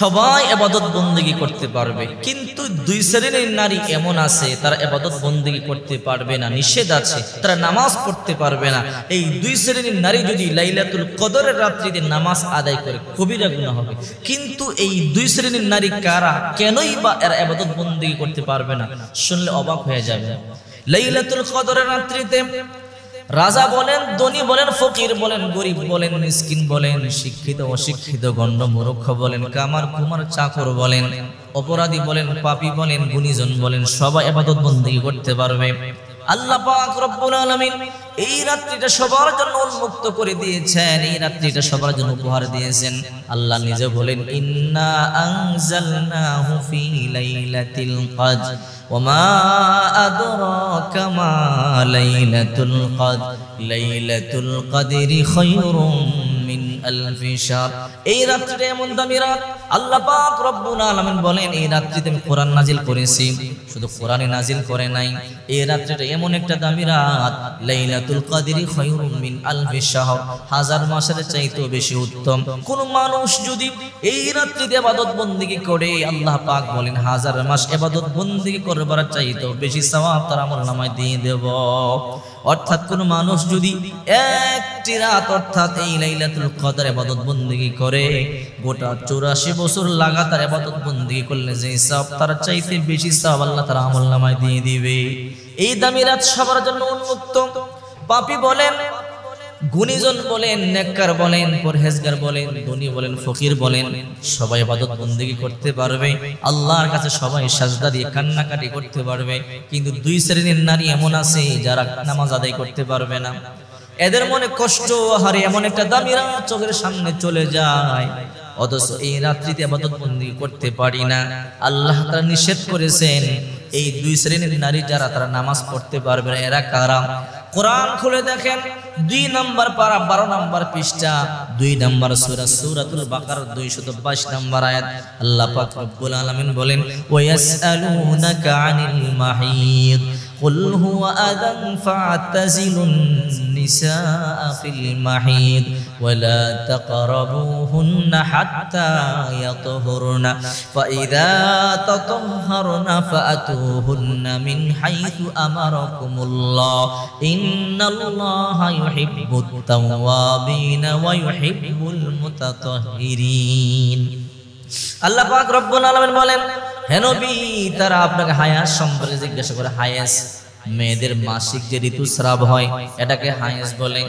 সবাই এবাদত বন্দিগি করতে পারবে কিন্তু দুই শ্রেণীর নারী এমন আছে তারা এবাদত বন্দিগি করতে পারবে না নিষেধ আছে তারা নামাজ পড়তে পারবে না এই দুই শ্রেণীর নারী যদি লাইলাতুল কদরের রাত্রিতে নামাজ আদায় করে কবিরা গুণা হবে কিন্তু এই দুই শ্রেণীর নারী কারা কেনই বা এরা এবাদত বন্দিগি করতে পারবে না শুনলে অবাক হয়ে যাবে লাইলাতুল কদরের রাত্রিতে রাজা বলেন ধনী বলেন ফকির বলেন গরিব বলেন মিসকিন বলেন শিক্ষিত অশিক্ষিত গণ্ড মূর্খ বলেন কামার কুমার চাকর বলেন অপরাধী বলেন পাপি বলেন গুণীজন বলেন সবাই আপাতত বন্দী করতে পারবে আল্লাহ পাক রব্বুল আলামিন এই রাত্রিটা সবার জন্য উন্মুক্ত করে দিয়েছেন এই রাত্রিটা সবার জন্য উপহার দিয়েছেন আল্লাহ নিজে বলেন ইন্না আনজালনাহু ফি লাইলাতিল কদর আদরাকা মা লাইলাতুল কদর লাইলাতুল কদরি খায়রুম মিন আলফি শাহর এই রাত্রিটা এমন দামি রাত আল্লাহ পাক রব্বুল আলামিন বলেন এই রাত্রিতে আমি কোরআন নাজিল করেছি শুধু কোরআনে নাজিল করে নাই এই রাত্রিটা এমন একটা দামি রাত লাইলাতুল কাদরি খায়রুম মিন আলফি শাহর হাজার মাসের চাইতেও বেশি উত্তম কোন মানুষ যদি এই রাত্রিতে ইবাদত বন্দিকে করে আল্লাহ পাক বলেন হাজার মাস ইবাদত বন্দিকে করবার চাইতেও বেশি সওয়াব তার আমলনামায় দিয়ে দেব অর্থাৎ কোন মানুষ যদি একটি রাত অর্থাৎ এই লাইলাতুল কদর এবাদত বন্দী করে গোটা চৌরাশি বছর লাগাতার এবাদত বন্দী করলে যে সব তার চাইতে বেশি সব আল্লাহ তারা আমল নামায় দিয়ে দিবে এই দামি রাত সবার জন্য উন্মুক্ত পাপি বলেন গুণীজন বলেন নেককার বলেন পরহেজগার বলেন ধনী বলেন ফকির বলেন সবাই আবাদত বন্দিগি করতে পারবে আল্লাহর কাছে সবাই সাজদা দিয়ে কান্নাকাটি করতে পারবে কিন্তু দুই শ্রেণীর নারী এমন আছে যারা নামাজ আদায় করতে পারবে না এদের মনে কষ্ট হারে এমন একটা দামিরা চোখের সামনে চলে যায় অথচ এই রাত্রিতে আবাদত বন্দি করতে পারি না আল্লাহ তারা নিষেধ করেছেন এই দুই শ্রেণীর নারী যারা তারা নামাজ পড়তে পারবে না এরা কারা কোরআন খুলে দেখেন দুই নম্বর পারা বারো নম্বর পৃষ্ঠা দুই নম্বর সুরা সুরাতুল বাকার শত বাইশ নম্বর আয়াত আল্লাহ পাক রব্বুল আলামিন বলেন ওয়াসআলুনাকা আনিল মাহিদ قل هو أذى فاعتزلوا النساء في المحيض ولا تقربوهن حتى يطهرن فإذا تطهرن فأتوهن من حيث أمركم الله إن الله يحب التوابين ويحب المتطهرين আল্লাহ পাক রব্বুল আলামিন বলেন হে নবী তারা আপনাকে হায়াস সম্পর্কে জিজ্ঞাসা করে হায়াস মেয়েদের মাসিক যে ঋতুস্রাব হয় এটাকে হায়াস বলে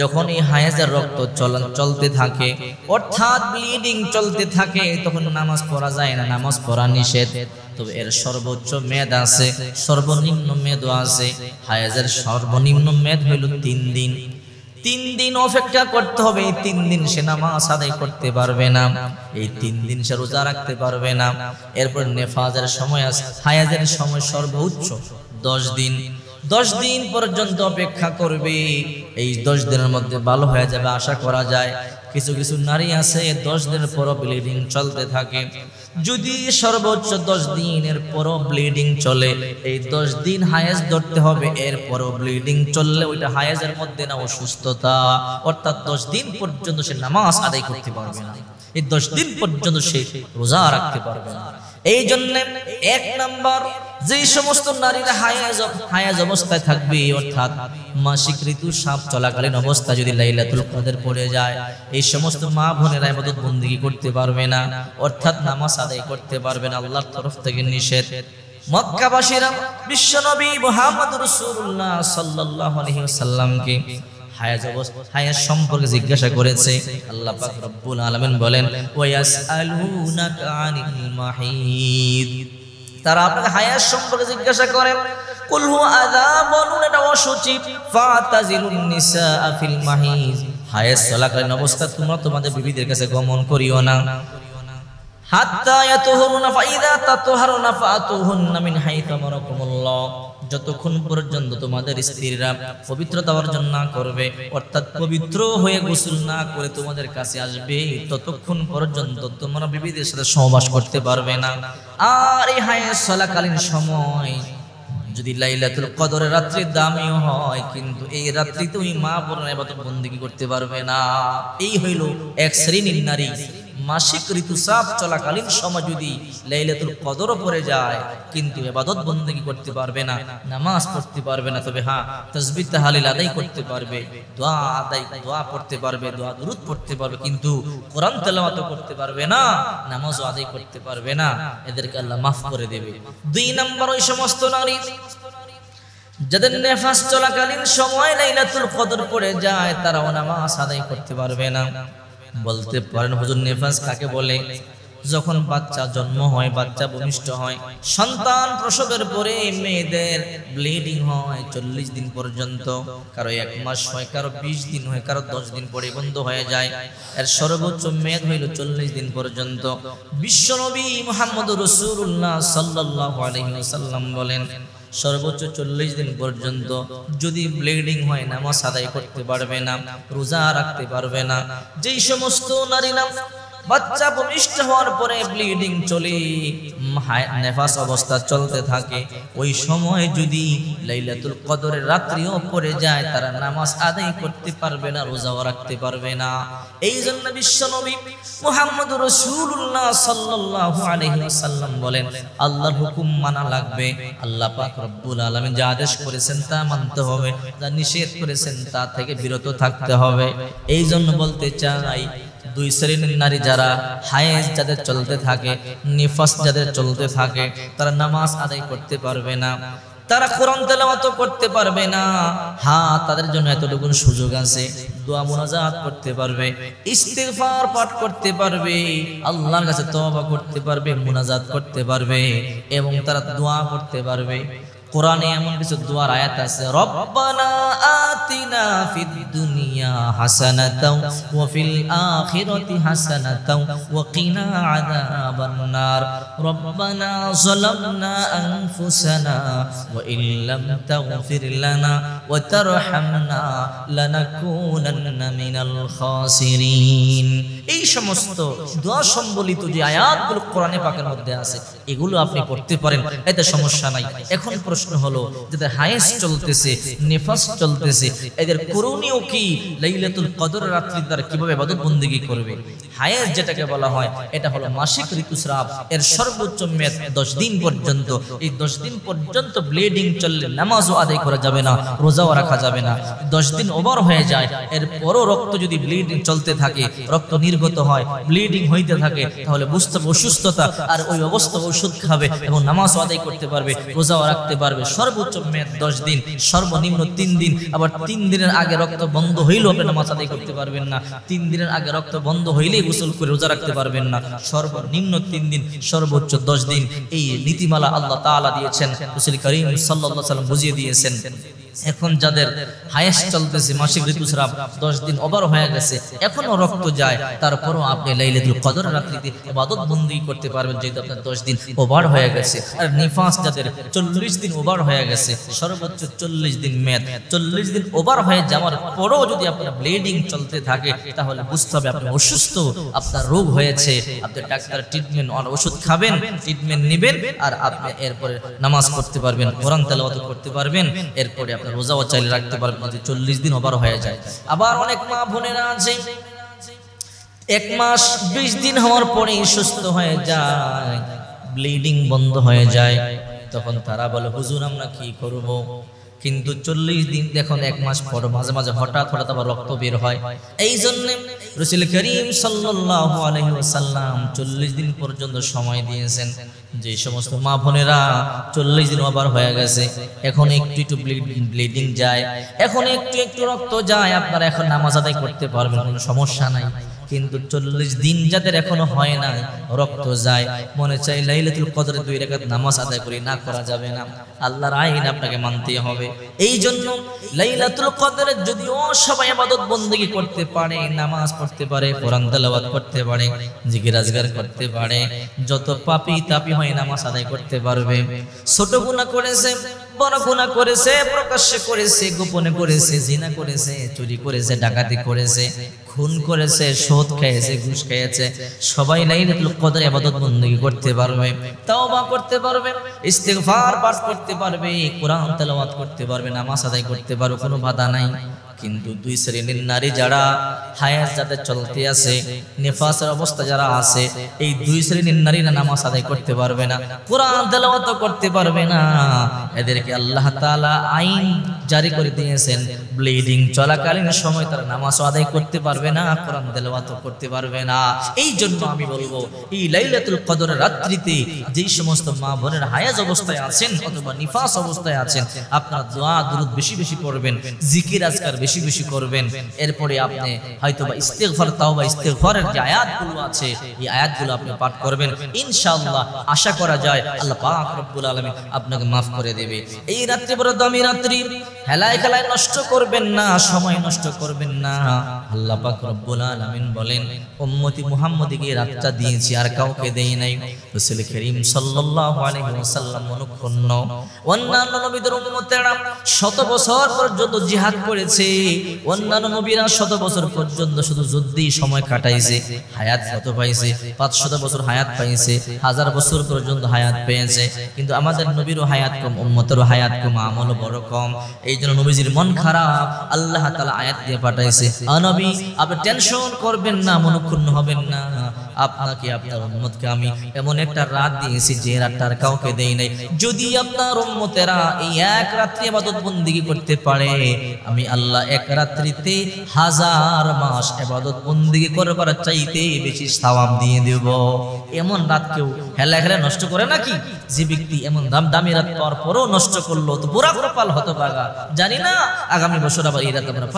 যখন এই হায়াসের রক্ত চলন চলতে থাকে অর্থাৎ ব্লিডিং চলতে থাকে তখন নামাজ পড়া যায় না নামাজ পড়া নিষেধ তবে এর সর্বোচ্চ মেয়াদ আছে সর্বনিম্ন মেয়াদও আছে হায়াজের সর্বনিম্ন মেয়াদ হইল তিন দিন তিন দিন অপেক্ষা করতে হবে এই তিন দিন সে নামাজ আদায় করতে পারবে না এই তিন দিন সে রোজা রাখতে পারবে না এরপর নেফাজের সময় আছে হায়াজের সময় সর্বোচ্চ দশ দিন দশ দিন পর্যন্ত অপেক্ষা করবে এই দশ দিনের মধ্যে ভালো হয়ে যাবে আশা করা যায় কিছু কিছু নারী আছে দশ দিনের পরও ব্লিডিং চলতে থাকে যদি সর্বোচ্চ দশ দিনের পরও ব্লিডিং চলে এই দশ দিন হায়েস্ট ধরতে হবে এরপরও ব্লিডিং চললে ওইটা হায়েজের মধ্যে না অসুস্থতা অর্থাৎ দশ দিন পর্যন্ত সে নামাজ আদায় করতে পারবে না এই দশ দিন পর্যন্ত সে রোজা রাখতে পারবে না এই জন্য এক নাম্বার যে সমস্ত নারীরা হায়াজ হায়াজ অবস্থায় থাকবে অর্থাৎ মাসিক ঋতু সাপ চলাকালীন অবস্থা যদি লাইলাতুল কদের পড়ে যায় এই সমস্ত মা বোনেরা ইবাদত বন্দিগি করতে পারবে না অর্থাৎ নামাজ আদায় করতে পারবে না আল্লাহর তরফ থেকে নিষেধ মক্কাবাসীরা বিশ্বনবী মুহাম্মদ রাসূলুল্লাহ সাল্লাল্লাহু আলাইহি ওয়াসাল্লামকে হায়াজ অবস্থা হায়াজ সম্পর্কে জিজ্ঞাসা করেছে আল্লাহ পাক রব্বুল আলামিন বলেন ওয়াসআলুনাকা আনিল মাহিদ তারা আপনাকে হায়াত সম্পর্কে জিজ্ঞাসা করে কুলহু আদা বলুন এটা অসুচি ফাতাজিলুন নিসা আফিল মাহিজ হায়াত চলাকালীন অবস্থা তোমরা তোমাদের বিবিদের কাছে গমন করিও না হাত্তা ইয়াতুহুরুনা ফাইদা তাতুহারুনা ফাতুহুন্না মিন হাইতা মারাকুমুল্লাহ যতক্ষণ পর্যন্ত তোমাদের স্ত্রীরা পবিত্রতা অর্জন না করবে অর্থাৎ পবিত্র হয়ে গোসল না করে তোমাদের কাছে আসবে ততক্ষণ পর্যন্ত তোমরা বিবিদের সাথে সহবাস করতে পারবে না আর এই হায়ের চলাকালীন সময় যদি লাইলাতুল কদরের রাত্রি দামিও হয় কিন্তু এই রাত্রি তুমি মা বোন এবার করতে পারবে না এই হইল এক শ্রেণীর নারী মাসিক ঋতুসাপ চলাকালীন সময় যদি লাইলাতুল কদরও পড়ে যায় কিন্তু এবাদত বন্দেগি করতে পারবে না নামাজ পড়তে পারবে না তবে হ্যাঁ তসবি তাহালিল আদায় করতে পারবে দোয়া আদায় দোয়া পড়তে পারবে দোয়া দুরুদ পড়তে পারবে কিন্তু কোরআন তেলামাতো করতে পারবে না নামাজও আদায় করতে পারবে না এদেরকে আল্লাহ মাফ করে দেবে দুই নম্বর ওই সমস্ত নারী যাদের নেফাস চলাকালীন সময় লাইলাতুল কদর পড়ে যায় তারাও নামাজ আদায় করতে পারবে না বলতে পারেন হুজুর নেফাস কাকে বলে যখন বাচ্চা জন্ম হয় বাচ্চা ভূমিষ্ঠ হয় সন্তান প্রসবের পরে মেয়েদের ব্লিডিং হয় চল্লিশ দিন পর্যন্ত কারো এক মাস হয় কারো বিশ দিন হয় কারো দশ দিন পরে বন্ধ হয়ে যায় এর সর্বোচ্চ মেয়াদ হইল চল্লিশ দিন পর্যন্ত বিশ্বনবী মোহাম্মদ রসুল্লাহ সাল্লাহ আলহিম বলেন সর্বোচ্চ চল্লিশ দিন পর্যন্ত যদি ব্লিডিং হয় নামাজ আদায় করতে পারবে না রোজা রাখতে পারবে না যেই সমস্ত নারী নাম বাচ্চা ভূমিষ্ঠ হওয়ার পরে ব্লিডিং চলে নেফাস অবস্থা চলতে থাকে ওই সময় যদি লাইলাতুল কদরের রাত্রিও পড়ে যায় তারা নামাজ আদায় করতে পারবে না রোজাও রাখতে পারবে না এই জন্য বিশ্বনবী মোহাম্মদ রসুল্লাহ সাল্লাহ আলহ্লাম বলেন আল্লাহর হুকুম মানা লাগবে আল্লাহ পাক রব্বুল আলমী যা আদেশ করেছেন তা মানতে হবে যা নিষেধ করেছেন তা থেকে বিরত থাকতে হবে এই জন্য বলতে চাই দুই শ্রেণীর নারী যারা হায়েজ যাদের চলতে থাকে নিফাস যাদের চলতে থাকে তারা নামাজ আদায় করতে পারবে না তারা কোরআন তেলাওয়াত করতে পারবে না হ্যাঁ তাদের জন্য এতটুকু সুযোগ আছে দোয়া মোনাজাত করতে পারবে ইস্তেগফার পাঠ করতে পারবে আল্লাহর কাছে তওবা করতে পারবে মোনাজাত করতে পারবে এবং তারা দোয়া করতে পারবে কোরআনে এমন কিছু দোয়ার আয়াত আছে রব্বানা آتنا في الدنيا حسنة وفي الآخرة حسنة وقنا عذاب النار ربنا ظلمنا أنفسنا وإن لم تغفر لنا وترحمنا لنكونن من الخاسرين এই সমস্ত দোয়া সম্বলিত যে আয়াতগুলো কোরআনে পাকের মধ্যে আছে এগুলো আপনি পড়তে পারেন এতে সমস্যা নাই এখন প্রশ্ন হলো যাদের হায়েস্ট চলতেছে নেফাস চলতেছে করতেছে এদের করণীয় কি লাইলাতুল কদর রাত্রি দ্বারা কিভাবে ইবাদত বন্দেগী করবে হায়েস যেটাকে বলা হয় এটা হলো মাসিক ঋতুস্রাব এর সর্বোচ্চ মেয়াদ 10 দিন পর্যন্ত এই 10 দিন পর্যন্ত ব্লিডিং চললে নামাজও আদায় করা যাবে না রোজাও রাখা যাবে না 10 দিন ওভার হয়ে যায় এর পরও রক্ত যদি ব্লিডিং চলতে থাকে রক্ত নির্গত হয় ব্লিডিং হইতে থাকে তাহলে বুঝতে অসুস্থতা আর ওই অবস্থা ওষুধ খাবে এবং নামাজও আদায় করতে পারবে রোজাও রাখতে পারবে সর্বোচ্চ মেয়াদ 10 দিন সর্বনিম্ন 3 দিন আবার তিন দিনের আগে রক্ত বন্ধ হইলেও আপনারা মাছাদাই করতে পারবেন না তিন দিনের আগে রক্ত বন্ধ হইলেই গোসল করে রোজা রাখতে পারবেন না সর্বনিম্ন তিন দিন সর্বোচ্চ দশ দিন এই নীতিমালা আল্লাহ তালা দিয়েছেন রসুল করিম সাল্লাহ সাল্লাম বুঝিয়ে দিয়েছেন এখন যাদের হায়েস্ট চলতেছে মাসিক ঋতুস্রাব দশ দিন ওভার হয়ে গেছে এখনও রক্ত যায় তারপরও আপনি লাইলেদুল কদর রাত্রিতে ইবাদত বন্দি করতে পারবেন যেহেতু আপনার দশ দিন ওভার হয়ে গেছে আর নিফাঁস যাদের চল্লিশ দিন ওভার হয়ে গেছে সর্বোচ্চ চল্লিশ দিন মেয়াদ চল্লিশ দিন ওভার হয়ে যাওয়ার পরেও যদি আপনার ব্লিডিং চলতে থাকে তাহলে বুঝতে হবে আপনি অসুস্থ আপনার রোগ হয়েছে আপনি ডাক্তার ট্রিটমেন্ট অন ওষুধ খাবেন ট্রিটমেন্ট নেবেন আর আপনি এরপরে নামাজ পড়তে পারবেন কোরআন তেলাওয়াত করতে পারবেন এরপরে আপনি রোজাও চাইলে রাখতে পারবেন যে চল্লিশ দিন হবার হয়ে যায় আবার অনেক মা বোনেরা আছে এক মাস বিশ দিন হওয়ার পরেই সুস্থ হয়ে যায় ব্লিডিং বন্ধ হয়ে যায় তখন তারা বলে হুজুর আমরা কি করবো কিন্তু চল্লিশ দিন এখন এক মাস পর মাঝে মাঝে হঠাৎ হঠাৎ আবার রক্ত বের হয় এই জন্য রসিল করিম সাল্লাম চল্লিশ দিন পর্যন্ত সময় দিয়েছেন যে সমস্ত মা বোনেরা চল্লিশ দিন আবার হয়ে গেছে এখন একটু একটু ব্লিডিং যায় এখন একটু একটু রক্ত যায় আপনারা এখন নামাজ আদায় করতে পারবেন কোনো সমস্যা নাই কিন্তু চল্লিশ দিন যাদের এখনো হয় না রক্ত যায় মনে চাই লাইলাতুল কদরে দুই রেখাত নামাজ আদায় করি না করা যাবে না আল্লাহর আইন আপনাকে মানতে হবে এই জন্য লাইলাতুল কদরে যদিও সবাই আবাদত বন্দী করতে পারে নামাজ পড়তে পারে কোরআন তেলাওয়াত করতে পারে জিগিরাজগার করতে পারে যত পাপি তাপি হয় নামাজ আদায় করতে পারবে ছোট গুণা করেছে বড় গুণা করেছে প্রকাশ্যে করেছে গোপনে করেছে জিনা করেছে চুরি করেছে ডাকাতি করেছে খুন করেছে শোধ খেয়েছে ঘুষ খেয়েছে সবাই নাই কদর আবাদত বন্দী করতে পারবে তাও বা করতে পারবে ইস্তেফার পাঠ করতে পারবে কোরআন তেলাবাদ করতে পারবে নামাজ আদায় করতে পারবে কোনো বাধা নাই কিন্তু দুই শ্রেণীর নারী যারা হায়াস যাদের চলতে আছে নেফাসের অবস্থা যারা আছে এই দুই শ্রেণীর নারীরা নামাজ আদায় করতে পারবে না কোরআন তেলাওয়াত করতে পারবে না এদেরকে আল্লাহ তালা আইন জারি করে দিয়েছেন ব্লিডিং চলাকালীন সময় তারা নামাজ আদায় করতে পারবে না কোরআন দেলওয়াত করতে পারবে না এই জন্য আমি বলবো এই লাইলাতুল কদর রাত্রিতে যেই সমস্ত মা বোনের হায়াজ অবস্থায় আছেন অথবা নিফাস অবস্থায় আছেন আপনারা দোয়া দুরুদ বেশি বেশি পড়বেন জিকির আজকার বেশি বেশি করবেন এরপরে আপনি হয়তো বা ইস্তেগফার তাওবা ইস্তেগফারের যে আয়াতগুলো আছে এই আয়াতগুলো আপনি পাঠ করবেন ইনশাআল্লাহ আশা করা যায় আল্লাহ পাক রব্বুল আলামিন আপনাকে মাফ করে দেবে এই রাত্রি বড় দামি রাত্রি হেলায় খেলায় নষ্ট করবেন না সময় নষ্ট করবেন না আল্লাহ পাক রব্বুল আলামিন বলেন উম্মতি মুহাম্মদকে রাতটা দিয়েছি আর কাউকে দেই নাই রাসূল কারীম সাল্লাল্লাহু আলাইহি ওয়াসাল্লাম অনুক্ষণ অন্যান্য নবীদের উম্মতেরা শত বছর পর্যন্ত জিহাদ করেছে অন্যান্য নবীরা শত বছর পর্যন্ত শুধু যুদ্ধেই সময় কাটাইছে হায়াত কত পাইছে 500 বছর হায়াত পাইছে হাজার বছর পর্যন্ত হায়াত পেয়েছে কিন্তু আমাদের নবীরও হায়াত কম উম্মতেরও হায়াত কম আমলও বড় কম এই এই জন্য নবীজির মন খারাপ আল্লাহ তালা আয়াত দিয়ে পাঠাইছে আনবি আপনি টেনশন করবেন না মনক্ষুণ্ণ হবেন না আপনাকে আপনার উন্মতকে আমি এমন একটা রাত দিয়েছি যে রাতটার কাউকে দেই নাই যদি আপনার উন্মতেরা এই এক রাত্রি আবাদত বন্দিগি করতে পারে আমি আল্লাহ এক রাত্রিতে হাজার মাস আবাদত বন্দিগি করবার চাইতে বেশি সাওয়াম দিয়ে দেব এমন রাত কেউ হেলা হেলা নষ্ট করে নাকি যে ব্যক্তি এমন দাম দামি রাত পাওয়ার পরও নষ্ট করলো তো বোরা কপাল হতো বাগা জানি না আগামী বছর আবার এই রাত আমরা পাই